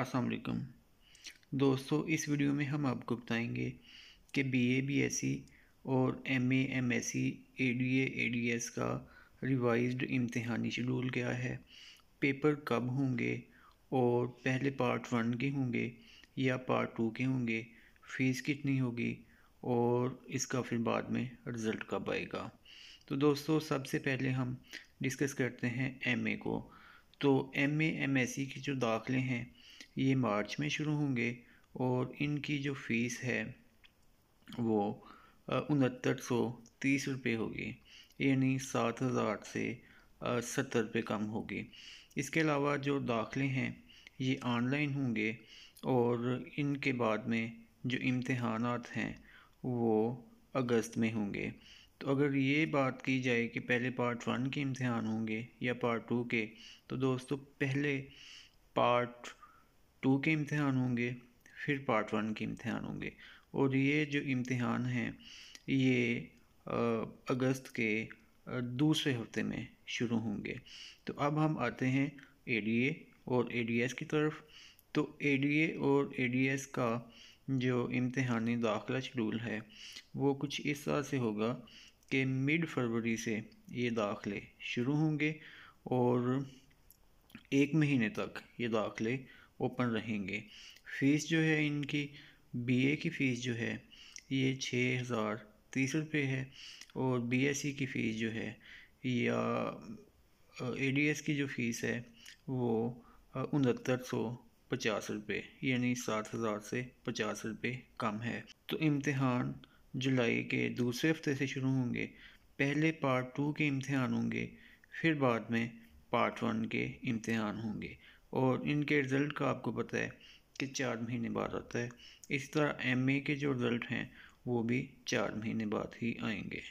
असलकम दोस्तों इस वीडियो में हम आपको बताएंगे कि B A B S C और M A M S C A D A A D S का रिवाइज्ड इम्तहानी शेड्यूल क्या है पेपर कब होंगे और पहले पार्ट वन के होंगे या पार्ट टू के होंगे फ़ीस कितनी होगी और इसका फिर बाद में रिज़ल्ट कब आएगा तो दोस्तों सबसे पहले हम डिस्कस करते हैं एम ए को तो M A M S C के जो दाखिले हैं ये मार्च में शुरू होंगे और इनकी जो फ़ीस है वो उनहत्तर सौ तीस रुपये होगी यानी सात हज़ार से सत्तर रुपये कम होगी इसके अलावा जो दाखिले हैं ये ऑनलाइन होंगे और इनके बाद में जो इम्तहान हैं वो अगस्त में होंगे तो अगर ये बात की जाए कि पहले पार्ट वन के इम्तहान होंगे या पार्ट टू के तो दोस्तों पहले पार्ट टू के इम्तहान होंगे फिर पार्ट वन के इम्तहान होंगे और ये जो इम्तहान हैं ये अगस्त के दूसरे हफ्ते में शुरू होंगे तो अब हम आते हैं ए और ए की तरफ तो ए और ए का जो इम्तहानी दाखिला शेडूल है वो कुछ इस तरह से होगा कि मिड फरवरी से ये दाखिले शुरू होंगे और एक महीने तक ये दाखिले ओपन रहेंगे फ़ीस जो है इनकी बीए की फ़ीस जो है ये छः हज़ार तीस रुपये है और बीएससी की फ़ीस जो है या एडीएस की जो फ़ीस है वो उनहत्तर सौ पचास रुपये यानी सात हज़ार से पचास रुपये कम है तो इम्तहान जुलाई के दूसरे हफ्ते से शुरू होंगे पहले पार्ट टू के इम्तहान होंगे फिर बाद में पार्ट वन के इम्तहान होंगे और इनके रिज़ल्ट का आपको पता है कि चार महीने बाद आता है इस तरह एम के जो रिज़ल्ट हैं वो भी चार महीने बाद ही आएंगे